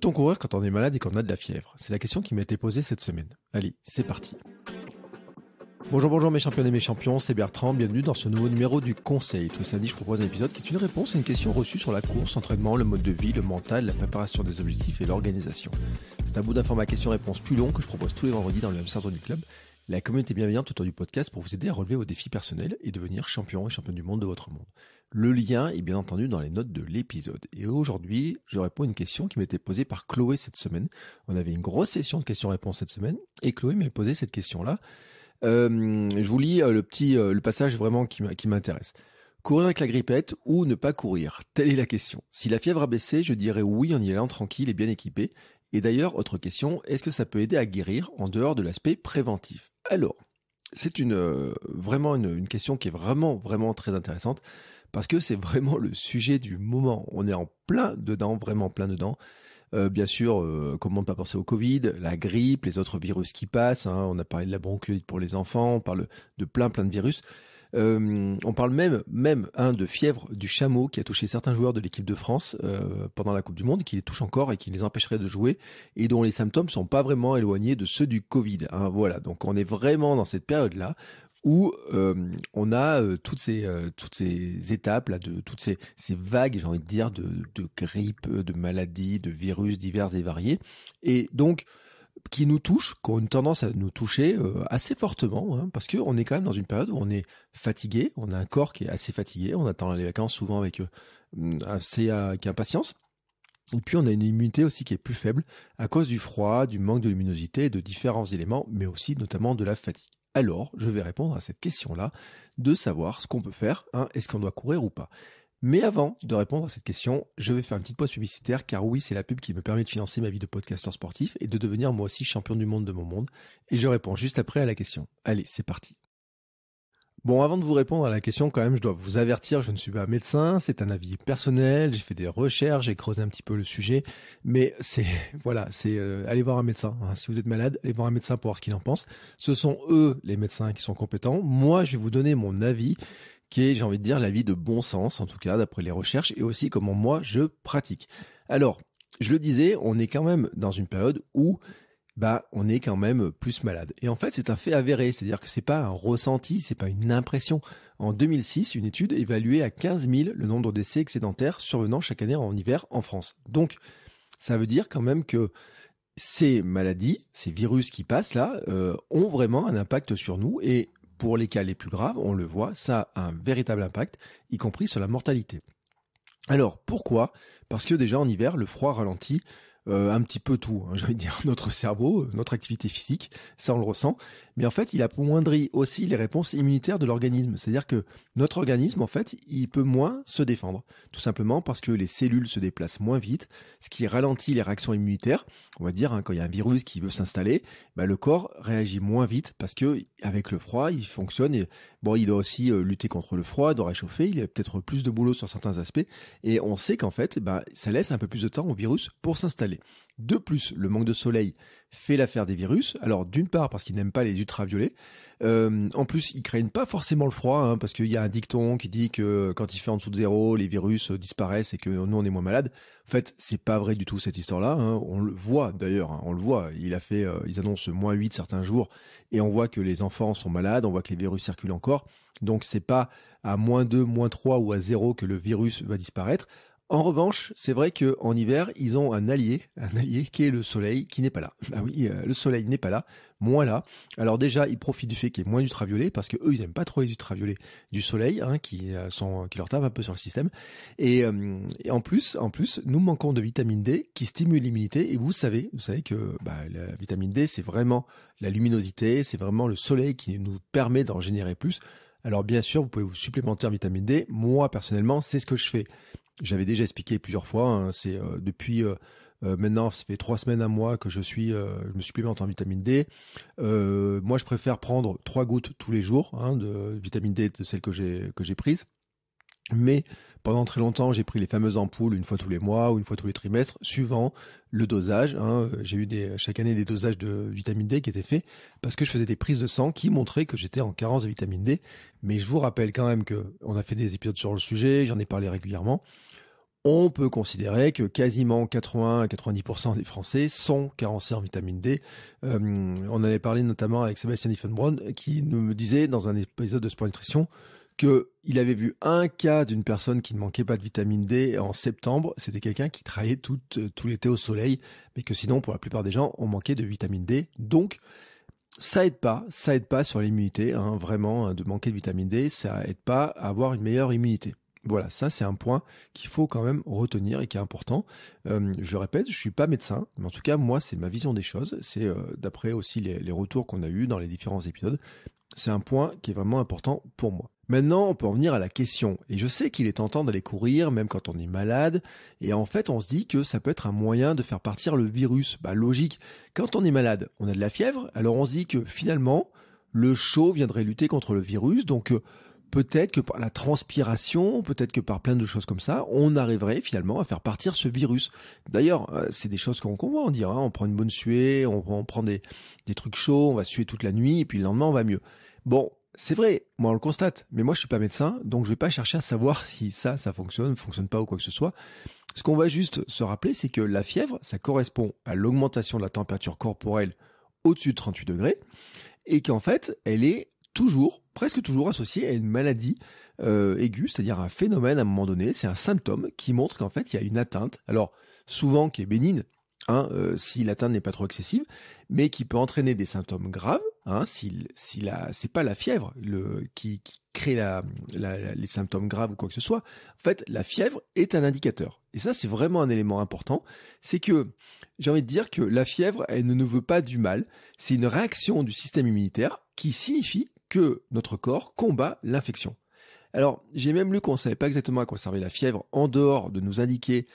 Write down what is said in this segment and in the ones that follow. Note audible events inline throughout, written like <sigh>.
Peut-on courir quand on est malade et qu'on a de la fièvre C'est la question qui m'a été posée cette semaine. Allez, c'est parti. Bonjour, bonjour mes champions et mes champions, c'est Bertrand, bienvenue dans ce nouveau numéro du Conseil. Tous les samedis, je propose un épisode qui est une réponse à une question reçue sur la course, l'entraînement, le mode de vie, le mental, la préparation des objectifs et l'organisation. C'est un bout d'un format question-réponse plus long que je propose tous les vendredis dans le Hamster du Club, la communauté bienveillante autour du podcast pour vous aider à relever vos défis personnels et devenir champion et champion du monde de votre monde. Le lien est bien entendu dans les notes de l'épisode. Et aujourd'hui, je réponds à une question qui m'était posée par Chloé cette semaine. On avait une grosse session de questions-réponses cette semaine et Chloé m'avait posé cette question-là. Euh, je vous lis euh, le petit euh, le passage vraiment qui m'intéresse. Courir avec la grippette ou ne pas courir Telle est la question. Si la fièvre a baissé, je dirais oui en y allant tranquille et bien équipé. Et d'ailleurs, autre question, est-ce que ça peut aider à guérir en dehors de l'aspect préventif Alors, c'est une vraiment une, question qui est vraiment vraiment très intéressante parce que c'est vraiment le sujet du moment. On est en plein dedans, vraiment plein dedans. Euh, bien sûr, euh, comment ne pas penser au Covid, la grippe, les autres virus qui passent. Hein. on a parlé de la bronchite pour les enfants, on parle de plein plein de virus. Euh, on parle même même un hein, de fièvre du chameau qui a touché certains joueurs de l'équipe de France pendant la Coupe du Monde, qui les touche encore et qui les empêcherait de jouer et dont les symptômes sont pas vraiment éloignés de ceux du Covid. Hein. voilà, donc on est vraiment dans cette période là où euh, on a euh, toutes ces euh, toutes ces étapes là de toutes ces, vagues j'ai envie de dire de, de grippe de maladies de virus divers et variés et donc qui nous touchent qui ont une tendance à nous toucher assez fortement hein, parce que on est quand même dans une période où on est fatigué on a un corps qui est assez fatigué on attend les vacances souvent avec assez avec impatience et puis on a une immunité aussi qui est plus faible à cause du froid, du manque de luminosité, de différents éléments, mais aussi notamment de la fatigue alors je vais répondre à cette question-là de savoir ce qu'on peut faire, hein, est-ce qu'on doit courir ou pas. Mais avant de répondre à cette question, je vais faire une petite pause publicitaire car oui, c'est la pub qui me permet de financer ma vie de podcasteur sportif et de devenir moi aussi champion du monde de mon monde. Et je réponds juste après à la question. Allez, c'est parti. Bon, avant de vous répondre à la question, quand même, je dois vous avertir, je ne suis pas médecin, c'est un avis personnel, j'ai fait des recherches, j'ai creusé un petit peu le sujet, mais c'est, <laughs> voilà, c'est euh, aller voir un médecin. Hein. Si vous êtes malade, allez voir un médecin pour voir ce qu'il en pense. Ce sont eux, les médecins, qui sont compétents. Moi, je vais vous donner mon avis, qui est, j'ai envie de dire, l'avis de bon sens, en tout cas, d'après les recherches, et aussi comment moi, je pratique. Alors, je le disais, on est quand même dans une période où bah, on est quand même plus malade. Et en fait, c'est un fait avéré, c'est-à-dire que ce c'est pas un ressenti, c'est pas une impression. En 2006, une étude évaluait à 15 000 le nombre d'essais excédentaires survenant chaque année en hiver en France. Donc, ça veut dire quand même que ces maladies, ces virus qui passent là, euh, ont vraiment un impact sur nous et pour les cas les plus graves, on le voit, ça a un véritable impact, y compris sur la mortalité. Alors pourquoi Parce que déjà en hiver, le froid ralentit euh, un petit peu tout, je hein, <laughs> j'allais dire, notre cerveau, euh, notre activité physique, ça on le ressent, mais en fait il moindri aussi les réponses immunitaires de l'organisme, c'est-à-dire que notre organisme en fait il peut moins se défendre, tout simplement parce que les cellules se déplacent moins vite, ce qui ralentit les réactions immunitaires, on va dire hein, quand il y a un virus qui veut s'installer, bah, le corps réagit moins vite parce que avec le froid il fonctionne et Bon, il doit aussi euh, lutter contre le froid, doit réchauffer, il y a peut-être plus de boulot sur certains aspects, et on sait qu'en fait, bah, ça laisse un peu plus de temps au virus pour s'installer. De plus, le manque de soleil fait l'affaire des virus. Alors d'une part parce qu'ils n'aiment pas les ultraviolets. Euh, en plus, ils craignent pas forcément le froid, hein, parce qu'il y a un dicton qui dit que quand il fait en dessous de zéro, les virus euh, disparaissent et que nous on est moins malades. En fait, c'est pas vrai du tout cette histoire-là. Hein. On le voit d'ailleurs, hein, on le voit. Il a fait, euh, ils annoncent moins 8 certains jours, et on voit que les enfants sont malades, on voit que les virus circulent encore. Donc c'est pas à moins 2, moins 3 ou à zéro que le virus va disparaître. En revanche, c'est vrai qu'en hiver, ils ont un allié, un allié qui est le soleil, qui n'est pas là. Bah oui, euh, le soleil n'est pas là, moins là. Alors déjà, ils profitent du fait qu'il y ait moins d'ultraviolets, parce que ils n'aiment pas trop les ultraviolets du soleil, hein, qui, euh, sont, qui leur tapent un peu sur le système. Euh, et, en plus, en plus, nous manquons de vitamine D qui stimule l'immunité. Et vous savez, vous savez que bah, la vitamine D, c'est vraiment la luminosité, c'est vraiment le soleil qui nous permet d'en générer plus. Alors bien sûr, vous pouvez vous supplémenter en vitamine D. Moi, personnellement, c'est ce que je fais j'avais déjà expliqué plusieurs fois. Hein, c'est euh, depuis euh, euh, maintenant, ça fait trois semaines à moi que je suis, je me supplémente en vitamine D. moi, je préfère prendre trois gouttes tous les jours hein, de vitamine D de celle que j'ai que j'ai prise. Mais pendant très longtemps, j'ai pris les fameuses ampoules une fois tous les mois ou une fois tous les trimestres, suivant le dosage. Hein. J'ai eu chaque année des dosages de vitamine D qui étaient faits parce que je faisais des prises de sang qui montraient que j'étais en carence de vitamine D. Mais je vous rappelle quand même que on a fait des épisodes sur le sujet, j'en ai parlé régulièrement. On peut considérer que quasiment 80 à 90% des Français sont carencés en vitamine D. Euh, on avait parlé notamment avec Sébastien Niffenbron qui me disait dans un épisode de Sport Nutrition qu'il avait vu un cas d'une personne qui ne manquait pas de vitamine D en septembre. C'était quelqu'un qui travaillait euh, tout, l'été au soleil, mais que sinon, pour la plupart des gens, on manquait de vitamine D. Donc, ça aide pas, ça aide pas sur l'immunité, hein, vraiment, hein, de manquer de vitamine D, ça aide pas à avoir une meilleure immunité. Voilà, ça c'est un point qu'il faut quand même retenir et qui est important. Euh, je répète, je ne suis pas médecin, mais en tout cas moi c'est ma vision des choses, c'est euh, d'après aussi les, les retours qu'on a eus dans les différents épisodes, c'est un point qui est vraiment important pour moi. Maintenant, on peut en venir à la question. Et je sais qu'il est tentant d'aller courir, même quand on est malade. Et en fait, on se dit que ça peut être un moyen de faire partir le virus. Bah, logique. Quand on est malade, on a de la fièvre. Alors on se dit que finalement, le chaud viendrait lutter contre le virus. Donc, euh, peut-être que par la transpiration, peut-être que par plein de choses comme ça, on arriverait finalement à faire partir ce virus. D'ailleurs, euh, c'est des choses qu'on voit, on dira, hein. on prend une bonne suée, on, prend des, des trucs chauds, on va suer toute la nuit, et puis le lendemain, on va mieux. Bon, c'est vrai, moi on le constate, mais moi je suis pas médecin, donc je vais pas chercher à savoir si ça, ça fonctionne, fonctionne pas ou quoi que ce soit. Ce qu'on va juste se rappeler, c'est que la fièvre, ça correspond à l'augmentation de la température corporelle au-dessus de 38 degrés, et qu'en fait, elle est toujours, presque toujours associée à une maladie euh, aiguë, c'est-à-dire un phénomène à un moment donné, c'est un symptôme qui montre qu'en fait il y a une atteinte, alors souvent qui est bénigne, Hein, euh, si l'atteinte n'est pas trop excessive, mais qui peut entraîner des symptômes graves. Hein, si, c'est pas la fièvre le, qui, crée les symptômes graves ou quoi que ce soit. En fait, la fièvre est un indicateur. Et ça, c'est vraiment un élément important. C'est que j'ai envie de dire que la fièvre, elle ne nous veut pas du mal. C'est une réaction du système immunitaire qui signifie que notre corps combat l'infection. Alors, j'ai même lu qu'on ne savait pas exactement à quoi servait la fièvre en dehors de nous indiquer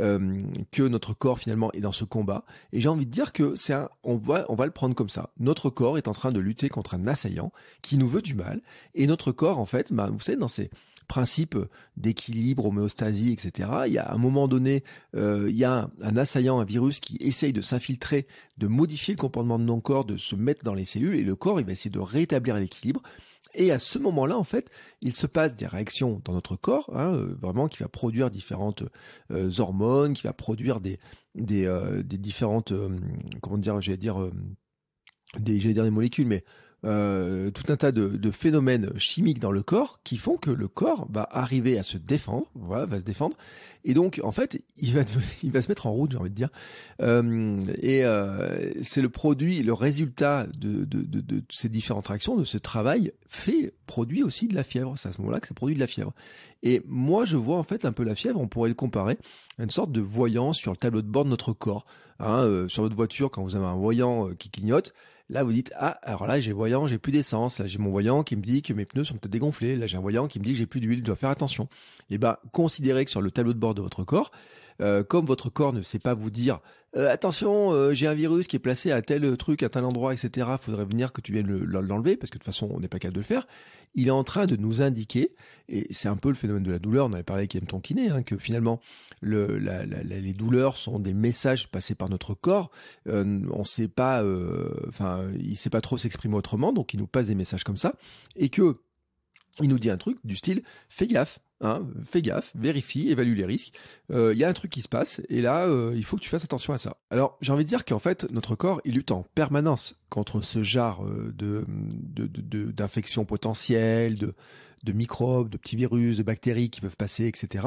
euh, que notre corps finalement est dans ce combat. Et j'ai envie de dire que c'est on va, on va le prendre comme ça. Notre corps est en train de lutter contre un assaillant qui nous veut du mal. Et notre corps, en fait, bah, vous savez, dans ces principes d'équilibre, homéostasie, etc. Euh, il y a un moment donné, il y a un, assaillant, un virus qui essaye de s'infiltrer, de modifier le comportement de nos corps, de se mettre dans les cellules, et le corps, il va essayer de rétablir l'équilibre. Et à ce moment-là, en fait, il se passe des réactions dans notre corps, hein, euh, vraiment qui va produire différentes euh, hormones, qui va produire des des, euh, des différentes, comment dire, j'allais dire, des, j'allais dire des molécules, mais euh, tout un tas de, phénomènes chimiques dans le corps qui font que le corps va arriver à se défendre, va se défendre, et donc en fait il va <laughs> il va se mettre en route, j'ai envie de dire, euh, et euh, c'est le produit, le résultat de, ces différentes actions, de ce travail fait produit aussi de la fièvre. C'est à ce moment-là que ça produit de la fièvre. Et moi je vois en fait un peu la fièvre, on pourrait le comparer à une sorte de voyant sur le tableau de bord de notre corps, hein, sur votre voiture quand vous avez un voyant qui clignote. Là, vous dites, ah, alors là, j'ai voyant, j'ai plus d'essence. Là, j'ai mon voyant qui me dit que mes pneus sont peut-être dégonflés. Là, j'ai un voyant qui me dit que j'ai plus d'huile, je dois faire attention. Et eh ben, considérez que sur le tableau de bord de votre corps, euh, comme votre corps ne sait pas vous dire euh, attention, euh, j'ai un virus qui est placé à tel truc, à tel endroit, etc. Faudrait venir que tu viennes l'enlever parce que de toute façon on n'est pas capable de le faire. Il est en train de nous indiquer, et c'est un peu le phénomène de la douleur. On avait parlé avec M. Kiné hein, que finalement le, la, les douleurs sont des messages passés par notre corps. Euh, on sait pas, enfin, il sait pas trop s'exprimer autrement, donc il nous passe des messages comme ça, et que il nous dit un truc du style fais gaffe. Hein, fais gaffe, vérifie, évalue les risques. Il euh, y a un truc qui se passe et là, euh, il faut que tu fasses attention à ça. Alors, j'ai envie de dire qu'en fait, notre corps, il lutte en permanence contre ce genre euh, de d'infections potentielles, de, de microbes, de petits virus, de bactéries qui peuvent passer, etc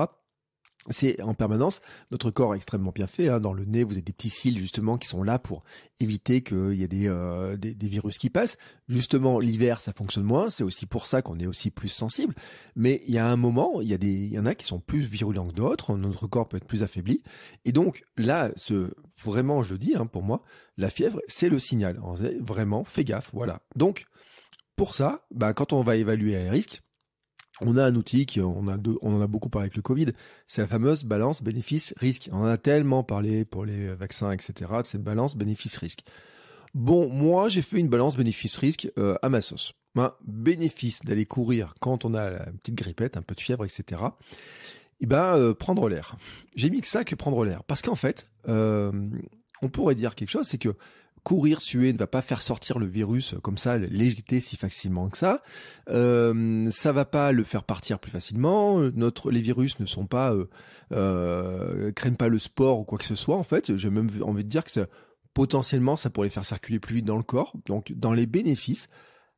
c'est en permanence. Notre corps est extrêmement bien fait. Hein. Dans le nez, vous avez des petits cils justement qui sont là pour éviter qu'il y ait euh, des, virus qui passent. Justement, l'hiver, ça fonctionne moins. C'est aussi pour ça qu'on est aussi plus sensible. Mais il y a un moment, il y, en a qui sont plus virulents que d'autres. Notre corps peut être plus affaibli. Et donc là, ce, vraiment, je le dis, hein, pour moi, la fièvre, c'est le signal. Vraiment, fais gaffe. Voilà. Donc, pour ça, bah, quand on va évaluer les risques, on a un outil qui, on a on en a beaucoup parlé avec le Covid, c'est la fameuse balance bénéfice-risque. On en a tellement parlé pour les vaccins, etc. de cette balance bénéfice-risque. Bon, moi, j'ai fait une balance bénéfice-risque euh, à ma sauce. ben bénéfice d'aller courir quand on a la petite grippette, un peu de fièvre, etc. Et eh ben, euh, prendre l'air. J'ai mis que ça que prendre l'air, parce qu'en fait, euh, on pourrait dire quelque chose, c'est que courir suer ne va pas faire sortir le virus euh, comme ça, l'éjecter si facilement que ça. Euh, ça va pas le faire partir plus facilement. les virus ne sont pas euh, euh, craignent pas le sport ou quoi que ce soit. En fait, j'ai même envie de dire que potentiellement ça pourrait les faire circuler plus vite dans le corps. Donc dans les bénéfices,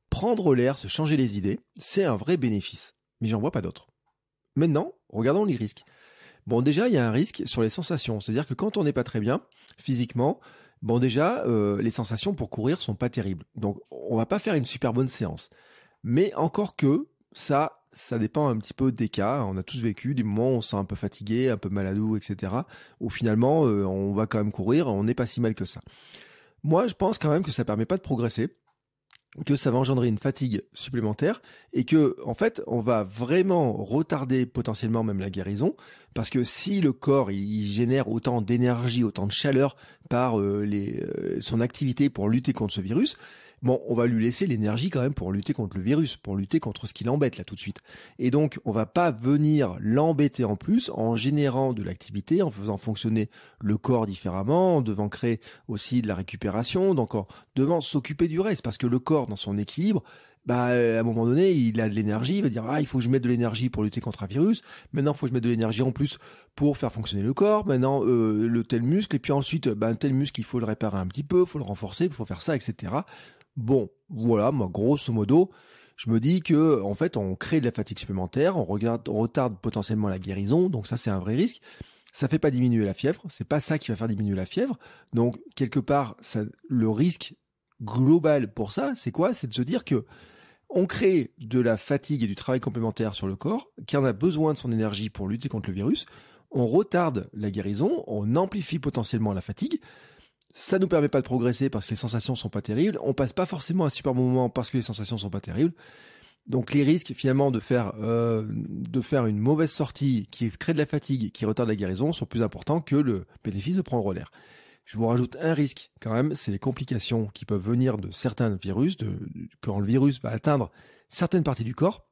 prendre l'air, se changer les idées, c'est un vrai bénéfice. Mais j'en vois pas d'autres. Maintenant, regardons les risques. Bon, déjà, il y a un risque sur les sensations. C'est-à-dire que quand on n'est pas très bien, physiquement, Bon, déjà, euh, les sensations pour courir sont pas terribles. Donc, on va pas faire une super bonne séance. Mais encore que, ça, ça dépend un petit peu des cas. On a tous vécu des moments où on se sent un peu fatigué, un peu maladou, etc. Où finalement, euh, on va quand même courir, on n'est pas si mal que ça. Moi, je pense quand même que ça permet pas de progresser que ça va engendrer une fatigue supplémentaire et que en fait on va vraiment retarder potentiellement même la guérison parce que si le corps il génère autant d'énergie, autant de chaleur par euh, les, euh, son activité pour lutter contre ce virus, Bon, on va lui laisser l'énergie quand même pour lutter contre le virus, pour lutter contre ce qui l'embête là tout de suite. Et donc, on va pas venir l'embêter en plus en générant de l'activité, en faisant fonctionner le corps différemment, devant créer aussi de la récupération, donc devant s'occuper du reste, parce que le corps dans son équilibre, bah, euh, à un moment donné, il a de l'énergie, il va dire ah, il faut que je mette de l'énergie pour lutter contre un virus. Maintenant, il faut que je mette de l'énergie en plus pour faire fonctionner le corps. Maintenant, euh, le tel muscle et puis ensuite, bah, tel muscle, il faut le réparer un petit peu, il faut le renforcer, il faut faire ça, etc. Bon, voilà, moi, grosso modo, je me dis que en fait, on crée de la fatigue supplémentaire, on, retarde potentiellement la guérison, donc ça, c'est un vrai risque ça fait pas diminuer la fièvre, c'est pas ça qui va faire diminuer la fièvre. Donc quelque part, ça, le risque global pour ça, c'est quoi C'est de se dire que on crée de la fatigue et du travail complémentaire sur le corps, qui en a besoin de son énergie pour lutter contre le virus, on retarde la guérison, on amplifie potentiellement la fatigue, ça nous permet pas de progresser parce que les sensations sont pas terribles, on passe pas forcément un super bon moment parce que les sensations sont pas terribles. Donc les risques finalement de faire euh, de faire une mauvaise sortie qui crée de la fatigue, qui retarde la guérison, sont plus importants que le bénéfice de prendre l'air. Je vous rajoute un risque quand même, c'est les complications qui peuvent venir de certains virus, quand le virus va atteindre certaines parties du corps.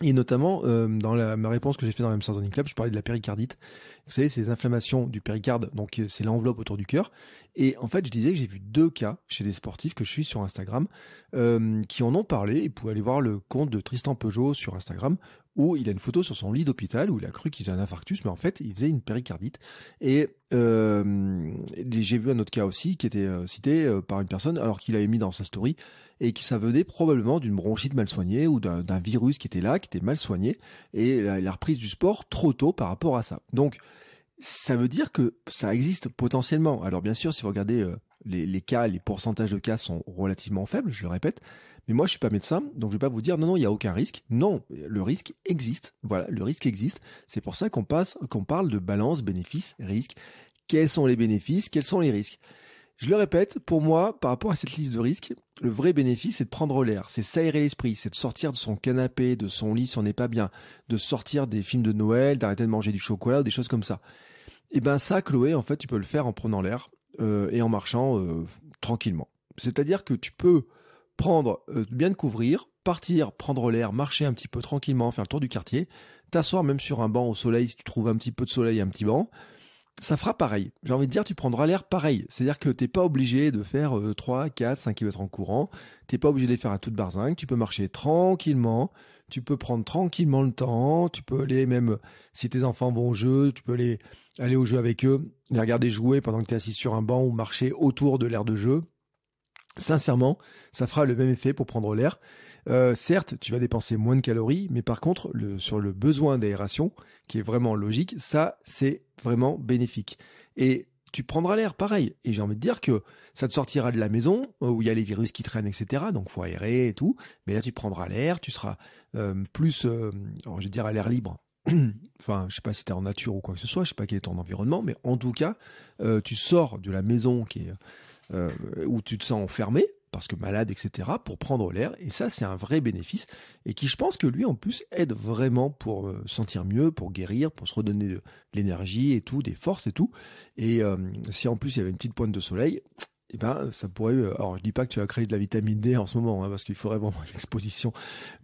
Et notamment, euh, dans ma réponse que j'ai faite dans le Zoning Club, je parlais de la péricardite. Vous savez, c'est les inflammations du péricarde, donc euh, c'est l'enveloppe autour du cœur. Et en fait, je disais que j'ai vu deux cas chez des sportifs que je suis sur Instagram euh, qui en ont parlé. vous pouvez aller voir le compte de Tristan Peugeot sur Instagram où il a une photo sur son lit d'hôpital où il a cru qu'il avait un infarctus, mais en fait, il faisait une péricardite. Et euh, j'ai vu un autre cas aussi qui était euh, cité euh, par une personne alors qu'il avait mis dans sa story et qui ça venait probablement d'une bronchite mal soignée ou d'un virus qui était là, qui était mal soigné et la, reprise du sport trop tôt par rapport à ça. Donc, ça veut dire que ça existe potentiellement. Alors bien sûr, si vous regardez les, cas, les pourcentages de cas sont relativement faibles, je le répète, mais moi, je suis pas médecin, donc je vais pas vous dire non, non, il y a aucun risque. Non, le risque existe. Voilà, le risque existe. C'est pour ça qu'on passe, qu'on parle de balance bénéfice-risque. Quels sont les bénéfices Quels sont les risques je le répète, pour moi, par rapport à cette liste de risques, le vrai bénéfice, c'est de prendre l'air, c'est s'aérer l'esprit, c'est de sortir de son canapé, de son lit si on n'est pas bien, de sortir des films de Noël, d'arrêter de manger du chocolat ou des choses comme ça. Et eh ben ça, Chloé, en fait, tu peux le faire en prenant l'air euh, et en marchant euh, tranquillement. C'est-à-dire que tu peux prendre, euh, bien te couvrir, partir, prendre l'air, marcher un petit peu tranquillement, faire le tour du quartier, t'asseoir même sur un banc au soleil si tu trouves un petit peu de soleil, un petit banc. Ça fera pareil. J'ai envie de dire, tu prendras l'air pareil. C'est-à-dire que t'es pas obligé de faire 3, 4, 5 km en courant. T'es pas obligé de les faire à toute barzingue. Tu peux marcher tranquillement. Tu peux prendre tranquillement le temps. Tu peux aller même, si tes enfants vont au jeu, tu peux aller au jeu avec eux, les regarder jouer pendant que es assis sur un banc ou marcher autour de l'air de jeu. Sincèrement, ça fera le même effet pour prendre l'air. Euh, certes, tu vas dépenser moins de calories, mais par contre, sur le besoin d'aération, qui est vraiment logique, ça, c'est vraiment bénéfique. Et tu prendras l'air, pareil. Et j'ai envie de dire que ça te sortira de la maison, euh, où il y a les virus qui traînent, etc. Donc, faut aérer et tout. Mais là, tu prendras l'air, tu seras euh, plus, je dire, à l'air libre. <clears throat> enfin, je sais pas si tu es en nature ou quoi que ce soit, je sais pas quel est ton environnement, mais en tout cas, tu sors de la maison qui est euh, où tu te sens enfermé parce que malade, etc., pour prendre l'air. Et ça, c'est un vrai bénéfice et qui, je pense que lui, en plus, aide vraiment pour euh, sentir mieux, pour guérir, pour se redonner de l'énergie et tout, des forces et tout. Et euh, si en plus il y avait une petite pointe de soleil, eh ben, ça pourrait. Alors, je dis pas que tu as créé de la vitamine D en ce moment, hein, parce qu'il faudrait vraiment une exposition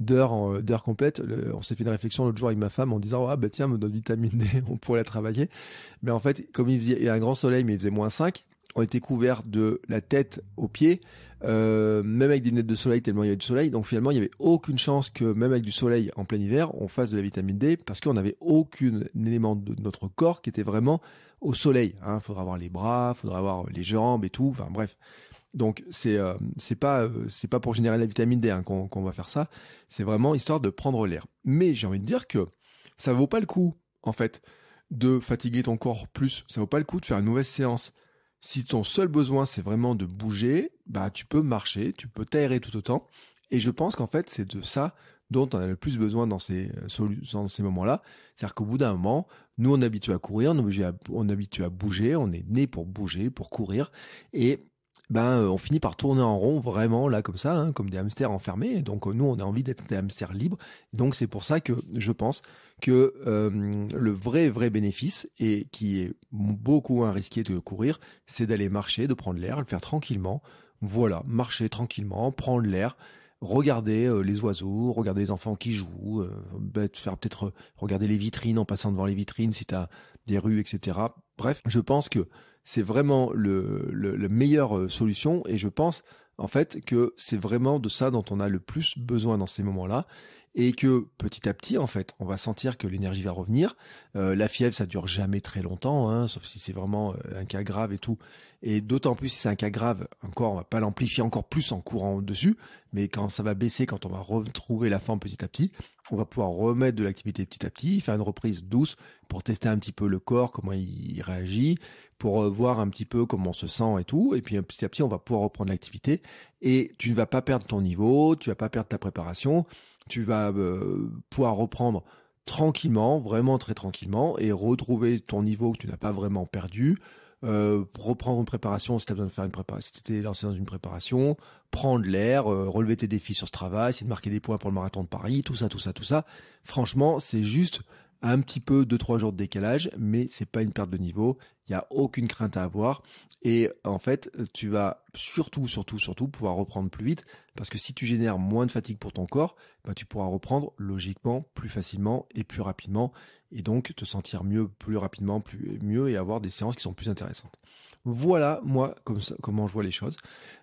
d'heures d'heures complètes. on s'est fait une réflexion l'autre jour avec ma femme en disant ah ben tiens, notre vitamine D, <laughs> on pourrait la travailler. Mais en fait, comme il y a un grand soleil, mais il faisait moins 5, ont été couverts de la tête aux pieds, euh, même avec des lunettes de soleil, tellement il y avait du soleil. Donc finalement, il n'y avait aucune chance que, même avec du soleil en plein hiver, on fasse de la vitamine D, parce qu'on n'avait aucun élément de notre corps qui était vraiment au soleil. Il hein. faudra avoir les bras, il faudra avoir les jambes et tout, enfin bref. Donc c'est euh, c'est pas euh, c'est pas pour générer la vitamine D hein, qu'on va faire ça. C'est vraiment histoire de prendre l'air. Mais j'ai envie de dire que ça vaut pas le coup en fait de fatiguer ton corps plus. Ça vaut pas le coup de faire une mauvaise séance. Si ton seul besoin, c'est vraiment de bouger, bah, tu peux marcher, tu peux t'aérer tout autant. Et je pense qu'en fait, c'est de ça dont on a le plus besoin dans ces, euh, moments-là. C'est-à-dire qu'au bout d'un moment, nous, on est habitué à courir, on on est habitué à bouger, on est né pour bouger, pour courir. Et ben euh, on finit par tourner en rond vraiment là comme ça, hein, comme des hamsters enfermés. Donc euh, nous, on a envie d'être des hamsters libres. Donc c'est pour ça que je pense que euh, le vrai vrai bénéfice et qui est beaucoup moins risqué de courir, c'est d'aller marcher, de prendre l'air, le faire tranquillement. Voilà, marcher tranquillement, prendre l'air regarder les oiseaux, regarder les enfants qui jouent, faire peut-être regarder les vitrines en passant devant les vitrines si t'as des rues, etc. Bref, je pense que c'est vraiment le, la meilleure euh, solution et je pense en fait que c'est vraiment de ça dont on a le plus besoin dans ces moments-là et que petit à petit en fait on va sentir que l'énergie va revenir euh, la fièvre ça dure jamais très longtemps hein, sauf si c'est vraiment euh, un cas grave et tout et d'autant plus si c'est un cas grave encore on va pas l'amplifier encore plus en courant dessus mais quand ça va baisser quand on va retrouver la forme petit à petit on va pouvoir remettre de l'activité petit à petit faire une reprise douce pour tester un petit peu le corps comment il réagit pour euh, voir un petit peu comment on se sent et tout. Et puis euh, petit à petit, on va pouvoir reprendre l'activité. Et tu ne vas pas perdre ton niveau, tu vas pas perdre ta préparation, tu vas euh, pouvoir reprendre tranquillement, vraiment très tranquillement, et retrouver ton niveau que tu n'as pas vraiment perdu. reprendre une préparation si tu as besoin de faire une préparation, si tu lancé dans une préparation, prendre l'air, relever tes défis sur ce travail, essayer de marquer des points pour le marathon de Paris, tout ça, tout ça, tout ça. Franchement, c'est juste un petit peu 2-3 jours de décalage, mais c'est pas une perte de niveau. Il n'y a aucune crainte à avoir. Et en fait, tu vas surtout, surtout, surtout pouvoir reprendre plus vite. Parce que si tu génères moins de fatigue pour ton corps, bah, tu pourras reprendre logiquement plus facilement et plus rapidement. Et donc te sentir mieux, plus rapidement, plus mieux et avoir des séances qui sont plus intéressantes. Voilà, moi, comme ça, comment je vois les choses.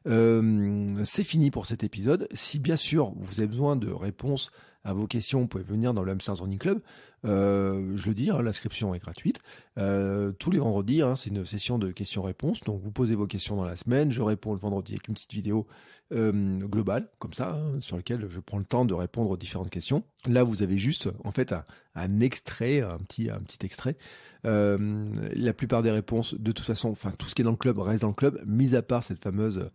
Euh, c'est fini pour cet épisode. Si bien sûr, vous avez besoin de réponses à vos questions, vous pouvez venir dans le Hamster Club. Euh, je le dis, hein, l'inscription est gratuite. Euh, tous les vendredis, hein, c'est une session de questions-réponses. Donc vous posez vos questions dans la semaine, je réponds le vendredi avec une petite vidéo euh, globale, comme ça, hein, sur laquelle je prends le temps de répondre aux différentes questions. Là, vous avez juste, en fait, un, extrait, un petit, un petit extrait. la plupart des réponses, de toute façon, enfin tout ce qui est dans le club reste dans le club, mis à part cette fameuse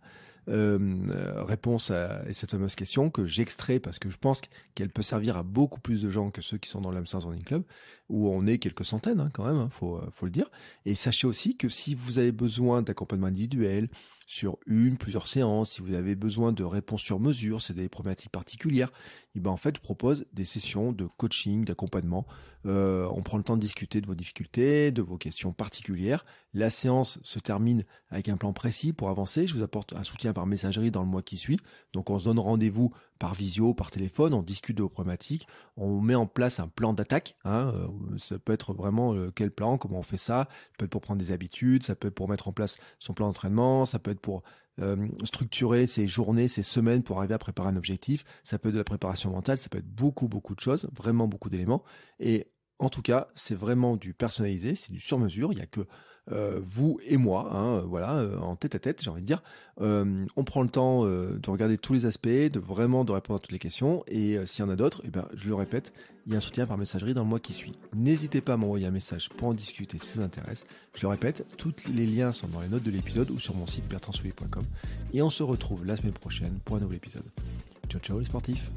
euh, euh, réponse à, cette fameuse question que j'extrais parce que je pense qu'elle peut servir à beaucoup plus de gens que ceux qui sont dans l'Amsterdam Running Club où on est quelques centaines hein, quand même, hein, euh, faut, le dire. Et sachez aussi que si vous avez besoin d'accompagnement individuel sur une, plusieurs séances, si vous avez besoin de réponses sur mesure, c'est des problématiques particulières, eh ben en fait je propose des sessions de coaching, d'accompagnement. Euh, on prend le temps de discuter de vos difficultés, de vos questions particulières. La séance se termine avec un plan précis pour avancer. Je vous apporte un soutien par messagerie dans le mois qui suit. Donc on se donne rendez-vous par visio, par téléphone, on discute de vos problématiques, on met en place un plan d'attaque. Hein, euh, ça peut être vraiment euh, quel plan, comment on fait ça. Ça peut être pour prendre des habitudes, ça peut être pour mettre en place son plan d'entraînement, ça peut être pour euh, structurer ses journées, ses semaines pour arriver à préparer un objectif. Ça peut être de la préparation mentale, ça peut être beaucoup, beaucoup de choses, vraiment beaucoup d'éléments. Et en tout cas, c'est vraiment du personnalisé, c'est du sur-mesure. Il n'y a que euh, vous et moi, hein, voilà, euh, en tête à tête, j'ai envie de dire. Euh, on prend le temps de regarder tous les aspects, de vraiment de répondre à toutes les questions. Et s'il y en a d'autres, eh ben, je le répète, il y a un soutien par messagerie dans le mois qui suit. N'hésitez pas à m'envoyer un message pour en discuter si ça vous intéresse. Je le répète, tous les liens sont dans les notes de l'épisode ou sur mon site bertrandsouillet.com. Et on se retrouve la semaine prochaine pour un nouvel épisode. Ciao ciao les sportifs